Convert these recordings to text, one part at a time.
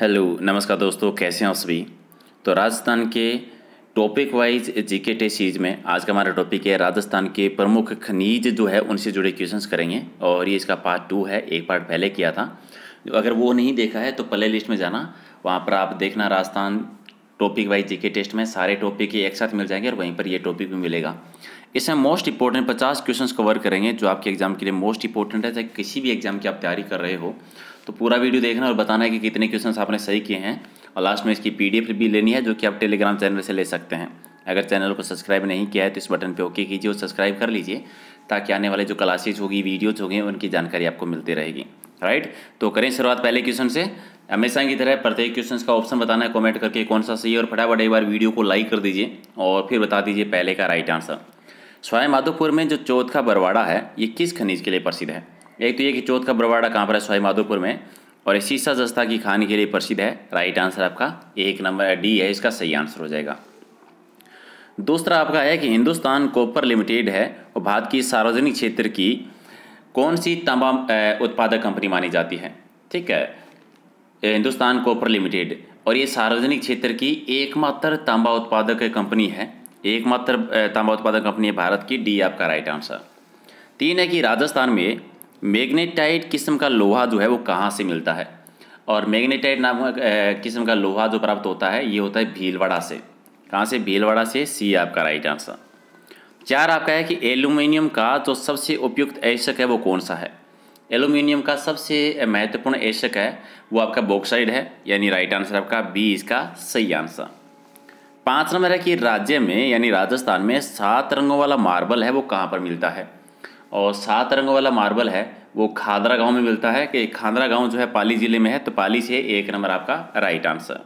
hello नमस्कार दोस्तों कैसे हैं आप सभी तो राजस्थान के टॉपिक वाइज जीके टे सीरीज में आज का हमारा टॉपिक है राजस्थान के प्रमुख खनिज जो है उनसे जुड़े क्वेश्चंस करेंगे और ये इसका पार्ट टू है एक पार्ट पहले किया था अगर वो नहीं देखा है तो प्ले लिस्ट में जाना वहाँ पर आप देखना Rajasthan topic wise GK test में सारे टॉपिक एक साथ मिल जाएंगे और वहीं पर ये टॉपिक भी मिलेगा इसमें मोस्ट इंपॉर्टेंट पचास क्वेश्चंस कवर करेंगे जो आपके एग्जाम के लिए मोस्ट इंपॉर्टेंट है चाहे किसी भी एग्जाम की आप तैयारी कर रहे हो तो पूरा वीडियो देखना और बताना है कि कितने क्वेश्चन आपने सही किए हैं और लास्ट में इसकी पी भी लेनी है जो कि आप टेलीग्राम चैनल से ले सकते हैं अगर चैनल को सब्सक्राइब नहीं किया है तो इस बटन पर ओके कीजिए और सब्सक्राइब कर लीजिए ताकि आने वाले जो क्लासेज होगी वीडियोज होगी उनकी जानकारी आपको मिलती रहेगी राइट तो करें शुरुआत पहले क्वेश्चन से हमेशा की तरह प्रत्येक क्वेश्चन का ऑप्शन बताना है कमेंट करके कौन सा सही और फटाफट एक बार वीडियो को लाइक कर दीजिए और फिर बता दीजिए पहले का राइट आंसर स्वाय माधोपुर में जो चौथ का बरवाड़ा है ये किस खनिज के लिए प्रसिद्ध है एक तो ये कि चौथ का बरवाड़ा कहाँ पर है स्वाई माधोपुर में और शीशा जस्ता की खान के लिए प्रसिद्ध है राइट आंसर आपका एक नंबर डी है इसका सही आंसर हो जाएगा दूसरा आपका है कि हिंदुस्तान कॉपर लिमिटेड है और भारत की सार्वजनिक क्षेत्र की कौन सी तांबा उत्पादक कंपनी मानी जाती है ठीक है हिंदुस्तान कॉपर लिमिटेड और ये सार्वजनिक क्षेत्र की एकमात्र तांबा उत्पादक कंपनी है एकमात्र तांबा उत्पादक कंपनी है भारत की डी आपका राइट आंसर तीन है कि राजस्थान में मैग्नेटाइट किस्म का लोहा जो है वो कहाँ से मिलता है और मैग्नेटाइट नाम किस्म का लोहा जो प्राप्त होता है ये होता है भीलवाड़ा से कहाँ से भीलवाड़ा से सी आपका राइट आंसर चार आपका है कि एल्यूमिनियम का जो सबसे उपयुक्त ऐशक है वो कौन सा है एल्यूमिनियम का सबसे महत्वपूर्ण एशक है वो आपका बॉक्साइड है यानी राइट आंसर आपका बी इसका सही आंसर पाँच नंबर है कि राज्य में यानी राजस्थान में सात रंगों वाला मार्बल है वो कहाँ पर मिलता है और सात रंगों वाला मार्बल है वो खादरा गांव में मिलता है कि खादरा गांव जो है पाली ज़िले में है तो पाली से एक नंबर आपका राइट आंसर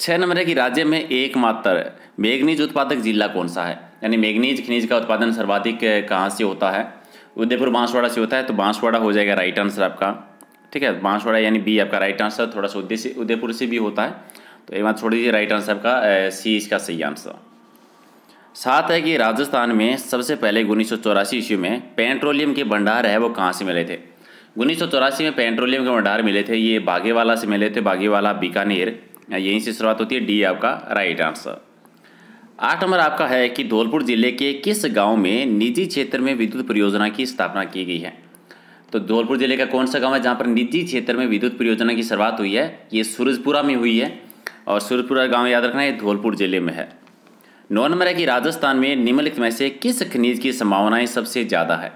छः नंबर है कि राज्य में एकमात्र मेघनीज उत्पादक जिला कौन सा है यानी मेघनीज खनिज का उत्पादन सर्वाधिक कहाँ से होता है उदयपुर बांसवाड़ा से होता है तो बांसवाड़ा हो जाएगा राइट आंसर आपका ठीक है बांसवाड़ा यानी बी आपका राइट आंसर थोड़ा सा उदय उदयपुर से भी होता है तो ये बात छोड़ दीजिए राइट आंसर आपका सी इसका सही आंसर साथ है कि राजस्थान में सबसे पहले उन्नीस सौ ईस्वी में पेट्रोलियम के भंडार है वो कहाँ से मिले थे उन्नीस सौ में पेट्रोलियम के भंडार मिले थे ये बागेवाला से मिले थे बागेवाला बीकानेर यहीं से शुरुआत होती है डी आपका राइट आंसर आठ नंबर आपका है कि धौलपुर जिले के किस गांव में निजी क्षेत्र में विद्युत परियोजना की स्थापना की गई है तो धौलपुर जिले का कौन सा गांव है जहां पर निजी क्षेत्र में विद्युत परियोजना की शुरुआत हुई है ये सूरजपुरा में हुई है और सूरजपुरा गांव याद रखना ये धौलपुर जिले में है नौ नंबर है कि राजस्थान में निम्नलिखित में से किस खनिज की संभावनाएँ सबसे ज़्यादा है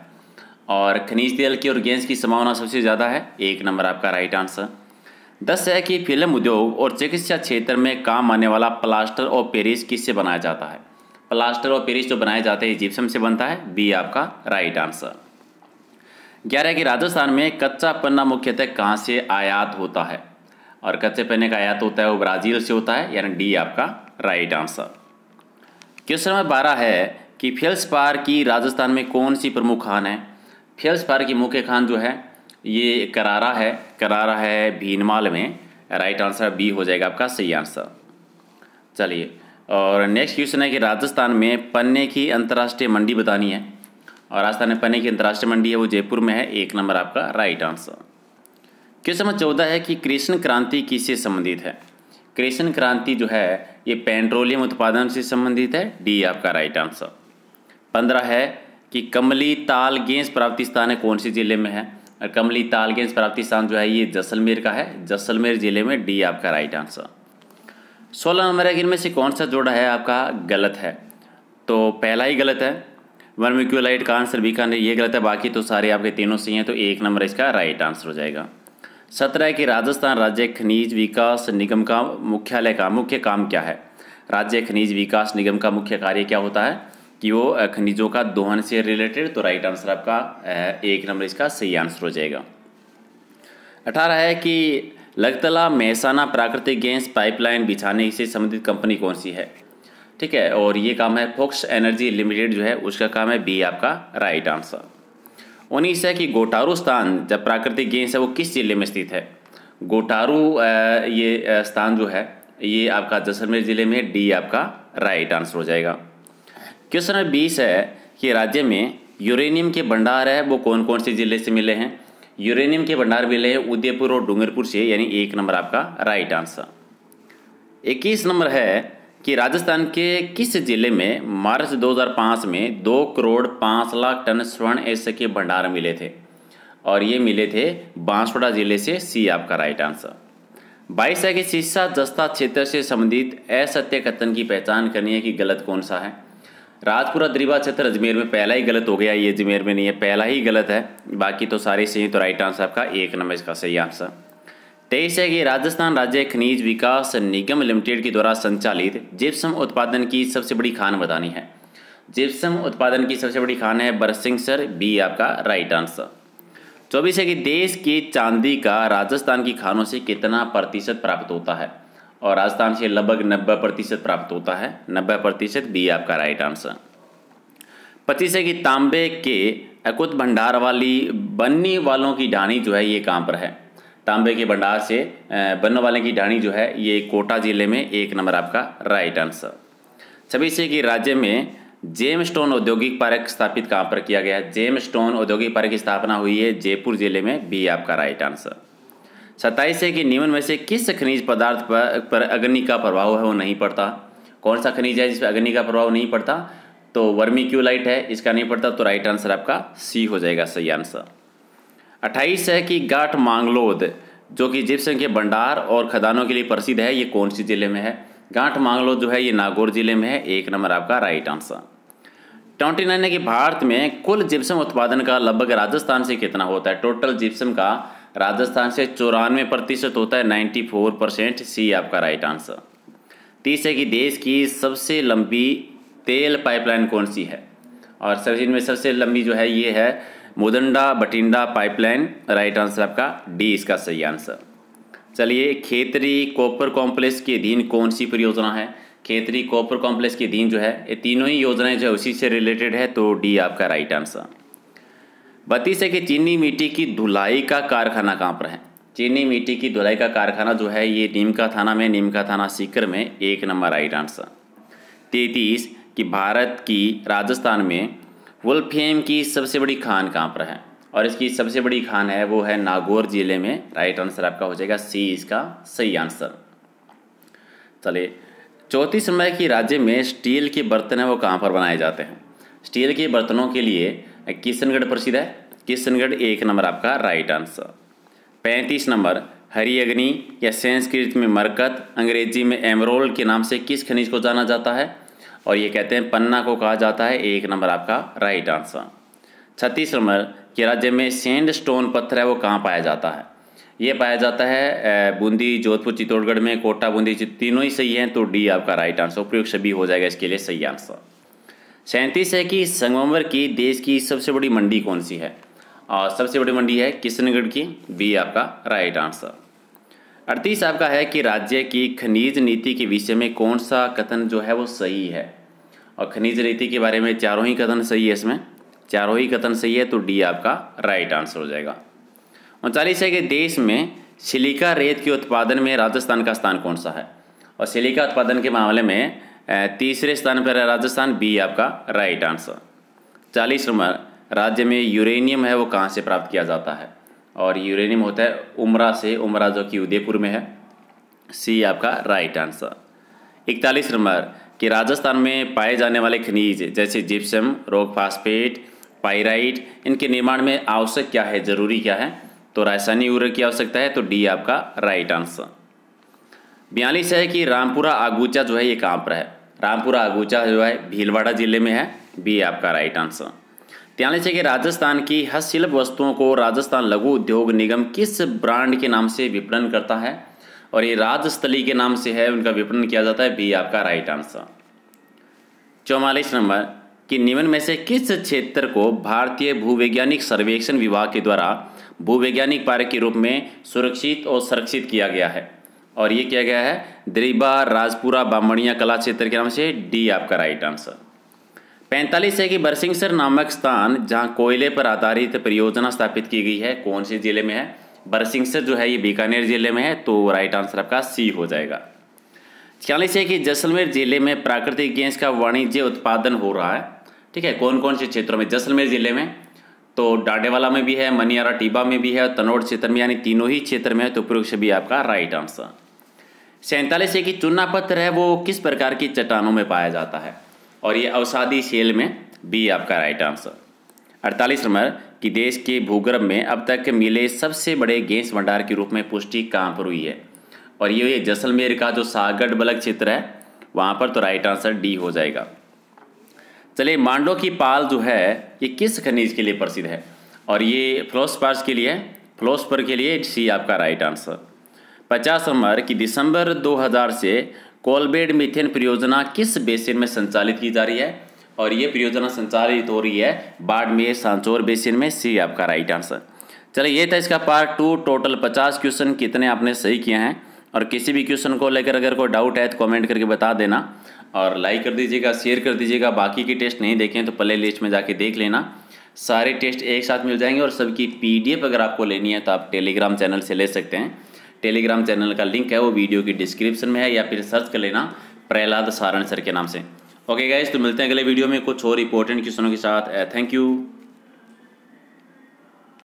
और खनिज तेल की और गैस की संभावना सबसे ज़्यादा है एक नंबर आपका राइट आंसर दस है कि फिल्म उद्योग और चिकित्सा क्षेत्र में काम आने वाला प्लास्टर और पेरिस किससे बनाया जाता है प्लास्टर और पेरिस जो बनाए जाते हैं जिप्सम से बनता है बी आपका राइट आंसर ग्यारह कि राजस्थान में कच्चा पन्ना मुख्यतः कहाँ से आयात होता है और कच्चे पन्ने का आयात होता है वो ब्राज़ील से होता है यानी डी आपका राइट आंसर क्वेश्चन नंबर बारह है कि फेल्सपार की राजस्थान में कौन सी प्रमुख खान है फेल्सपार की मुख्य खान जो है ये करारा है करारा है भीनमाल में राइट आंसर बी हो जाएगा आपका सही आंसर चलिए और नेक्स्ट क्वेश्चन है कि राजस्थान में पन्ने की अंतर्राष्ट्रीय मंडी बतानी है और राजस्थान में पन्ने की अंतर्राष्ट्रीय मंडी है वो जयपुर में है एक नंबर आपका राइट आंसर क्वेश्चन नंबर चौदह है कि कृष्ण क्रांति किससे संबंधित है कृष्ण क्रांति जो है ये पेट्रोलियम उत्पादन से संबंधित है डी आपका राइट आंसर पंद्रह है कि कमली ताल गेंस प्राप्ति स्थान है कौन से जिले में है कमली के प्राप्ति स्थान जो है ये जैसलमेर का है जैसलमेर जिले में डी आपका राइट आंसर सोलह नंबर है कि इनमें से कौन सा जोड़ा है आपका गलत है तो पहला ही गलत है वर्मिक्यूलाइट का आंसर बी बीकानेर ये गलत है बाकी तो सारे आपके तीनों सही हैं तो एक नंबर इसका राइट आंसर हो जाएगा सत्रह है कि राजस्थान राज्य खनिज विकास निगम का मुख्यालय का मुख्य काम क्या है राज्य खनिज विकास निगम का मुख्य कार्य क्या होता है कि वो खनिजों का दोहन से रिलेटेड तो राइट आंसर आपका एक नंबर इसका सही आंसर हो जाएगा अठारह है कि लगतला मेहसाना प्राकृतिक गैस पाइपलाइन बिछाने से संबंधित कंपनी कौन सी है ठीक है और ये काम है फोक्स एनर्जी लिमिटेड जो है उसका काम है बी आपका राइट आंसर उन्नीस है कि गोटारू स्थान जब प्राकृतिक गैस है वो किस जिले में स्थित है गोटारू ये स्थान जो है ये आपका जैसलमेर ज़िले में डी आपका राइट आंसर हो जाएगा क्वेश्चन नंबर बीस है कि राज्य में यूरेनियम के भंडार है वो कौन कौन से जिले से मिले हैं यूरेनियम के भंडार मिले हैं उदयपुर और डूंगरपुर से यानी एक नंबर आपका राइट आंसर इक्कीस नंबर है कि राजस्थान के किस जिले में मार्च 2005 में दो करोड़ पाँच लाख टन स्वर्ण ऐसे के भंडार मिले थे और ये मिले थे बांसवाड़ा जिले से सी आपका राइट आंसर बाईस है कि शीशा जस्ता क्षेत्र से संबंधित असत्य कथन की पहचान करनी है कि गलत कौन सा है राजपुरा दरीबा क्षेत्र अजमेर में पहला ही गलत हो गया ये अजमेर में नहीं है पहला ही गलत है बाकी तो सारे सही तो राइट आंसर आपका एक नंबर इसका सही आंसर तेईस है कि राजस्थान राज्य खनिज विकास निगम लिमिटेड के द्वारा संचालित जिप्सम उत्पादन की सबसे बड़ी खान बतानी है जिप्सम उत्पादन की सबसे बड़ी खान है बरसिंह सर बी आपका राइट आंसर चौबीस है कि देश की चांदी का राजस्थान की खानों से कितना प्रतिशत प्राप्त होता है और राजस्थान से लगभग नब्बे प्रतिशत प्राप्त होता है नब्बे प्रतिशत बी आपका राइट आंसर पच्चीस है कि तांबे के अकुत भंडार वाली बनने वालों की ढाणी जो है ये कहाँ पर है तांबे के भंडार से बनने वाले की ढाणी जो है ये कोटा जिले में एक नंबर आपका राइट आंसर छब्बीस है कि राज्य में जेम स्टोन औद्योगिक पार्क स्थापित कहाँ पर किया गया है जेम स्टोन औद्योगिक पार्क की स्थापना हुई है जयपुर जिले में बी आपका राइट आंसर सत्ताईस है कि निम्न में से किस खनिज पदार्थ पर, पर अग्नि का प्रभाव है वो नहीं पड़ता कौन सा खनिज है जिस पर अग्नि का प्रभाव नहीं पड़ता तो वर्मी क्यूलाइट है इसका नहीं पड़ता तो राइट आंसर आपका सी हो जाएगा सही आंसर अट्ठाईस है कि गाट मांगलोद जो कि जिप्सम के भंडार और खदानों के लिए प्रसिद्ध है ये कौन सी ज़िले में है गांठ मांगलोद जो है ये नागौर ज़िले में है एक नंबर आपका राइट आंसर ट्वेंटी नाइन है कि भारत में कुल जिप्सम उत्पादन का लगभग राजस्थान से कितना होता है टोटल जिप्सम का राजस्थान से चौरानवे प्रतिशत होता है नाइन्टी फोर परसेंट सी आपका राइट आंसर तीस है कि देश की सबसे लंबी तेल पाइपलाइन कौन सी है और सर इनमें सबसे लंबी जो है ये है Mundra Bathinda pipeline right answer आपका डी इसका सही आंसर चलिए खेतरी कॉपर कॉम्प्लेक्स के अधीन कौन सी परियोजना है खेतरी कॉपर कॉम्प्लेक्स के अधीन जो है ये तीनों ही योजनाएं जो है उसी से रिलेटेड है तो डी आपका राइट आंसर बत्तीस है कि चीनी मिट्टी की धुलाई का कारखाना कहाँ पर है चीनी मिट्टी की धुलाई का कारखाना जो है ये नीमका थाना में नीमका थाना सीकर में एक नंबर राइट आंसर तैतीस कि भारत की राजस्थान में वुल्फेम की सबसे बड़ी खान कहाँ पर है और इसकी सबसे बड़ी खान है वो है नागौर जिले में राइट आंसर आपका हो जाएगा सी इसका सही आंसर चलिए चौथी समय की राज्य में स्टील के बर्तन हैं वो कहाँ पर बनाए जाते हैं स्टील के बर्तनों के लिए किशनगढ़ प्रसिद्ध है किशनगढ़ एक नंबर आपका राइट आंसर पैंतीस नंबर अग्नि या संस्कृत में मरकत अंग्रेजी में एमरोल के नाम से किस खनिज को जाना जाता है और ये कहते हैं पन्ना को कहा जाता है एक नंबर आपका राइट आंसर छत्तीस नंबर के राज्य में सेंड स्टोन पत्थर है वो कहाँ पाया जाता है ये पाया जाता है बूंदी जोधपुर चित्तौड़गढ़ में कोटा बूंदी तीनों ही सही हैं तो डी आपका राइट आंसर उपयोग सभी हो जाएगा इसके लिए सही आंसर सैंतीस है कि संगमवर की देश की सबसे बड़ी मंडी कौन सी है और सबसे बड़ी मंडी है किशनगढ़ की बी आपका राइट आंसर अड़तीस आपका है कि राज्य की खनिज नीति के विषय में कौन सा कथन जो है वो सही है और खनिज नीति के बारे में चारों ही कथन सही है इसमें चारों ही कथन सही है तो डी आपका राइट आंसर हो जाएगा उनचालीस है कि देश में सिलिका रेत के उत्पादन में राजस्थान का स्थान कौन सा है और सिलिका उत्पादन के मामले में तीसरे स्थान पर है राजस्थान बी आपका राइट आंसर चालीस नंबर राज्य में यूरेनियम है वो कहाँ से प्राप्त किया जाता है और यूरेनियम होता है उमरा से उमरा जो कि उदयपुर में है सी आपका राइट आंसर इकतालीस नंबर कि राजस्थान में पाए जाने वाले खनिज जैसे जिप्सम रोग फास्फेट पाइराइट इनके निर्माण में आवश्यक क्या है जरूरी क्या है तो रासायनिक उर्वरक की आवश्यकता है तो डी आपका राइट आंसर बयालीस है कि रामपुरा आगूचा जो है ये कहाँ पर है रामपुरा आगूचा जो है भीलवाड़ा जिले में है बी आपका राइट आंसर त्यालीस के राजस्थान की हस्तशिल्प वस्तुओं को राजस्थान लघु उद्योग निगम किस ब्रांड के नाम से विपणन करता है और ये राजस्थली के नाम से है उनका विपणन किया जाता है बी आपका राइट आंसर चौवालीस नंबर कि निम्न में से किस क्षेत्र को भारतीय भूवैज्ञानिक सर्वेक्षण विभाग के द्वारा भूवैज्ञानिक पार्क के रूप में सुरक्षित और संरक्षित किया गया है और ये किया गया है द्रीबा राजपुरा बामणिया कला क्षेत्र के नाम से डी आपका राइट आंसर पैंतालीस है कि बरसिंहसर नामक स्थान जहाँ कोयले पर आधारित परियोजना स्थापित की गई है कौन से जिले में है बरसिंहसर जो है ये बीकानेर जिले में है तो राइट आंसर आपका सी हो जाएगा छियालीस है कि जैसलमेर जिले में प्राकृतिक गैस का वाणिज्य उत्पादन हो रहा है ठीक है कौन कौन से क्षेत्रों में जैसलमेर जिले में तो डाडेवाला में भी है मनियारा टीबा में भी है तनोड़ क्षेत्र में यानी तीनों ही क्षेत्र में है तो पुरुष भी आपका राइट आंसर सैंतालीस है कि चूना पत्थर है वो किस प्रकार की चट्टानों में पाया जाता है और ये अवसादी शेल में बी आपका राइट आंसर अड़तालीस नंबर कि देश के भूगर्भ में अब तक मिले सबसे बड़े गैस भंडार के रूप में पुष्टि कहाँ पर हुई है और ये जैसलमेर का जो सागढ़ बलक क्षेत्र है वहाँ पर तो राइट आंसर डी हो जाएगा चलिए मांडो की पाल जो है ये किस खनिज के लिए प्रसिद्ध है और ये फ्लोस्पार्स के लिए फ्लोस्पर के लिए सी आपका राइट आंसर पचास नंबर की दिसंबर 2000 से कोलबेड मिथेन परियोजना किस बेसिन में संचालित की जा रही है और ये परियोजना संचालित हो रही है बाड़मेर सांचोर बेसिन में सी आपका राइट आंसर चलिए ये था इसका पार्ट टू टोटल पचास क्वेश्चन कितने आपने सही किए हैं और किसी भी क्वेश्चन को लेकर अगर कोई डाउट है तो कमेंट करके बता देना और लाइक कर दीजिएगा शेयर कर दीजिएगा बाकी के टेस्ट नहीं देखें तो प्ले लिस्ट में जाके देख लेना सारे टेस्ट एक साथ मिल जाएंगे और सबकी पीडीएफ अगर आपको लेनी है तो आप टेलीग्राम चैनल से ले सकते हैं टेलीग्राम चैनल का लिंक है वो वीडियो की डिस्क्रिप्शन में है या फिर सर्च कर लेना प्रहलाद सारण सर के नाम से ओके गाइज तो मिलते हैं अगले वीडियो में कुछ और इंपॉर्टेंट क्वेश्चनों के साथ थैंक uh, यू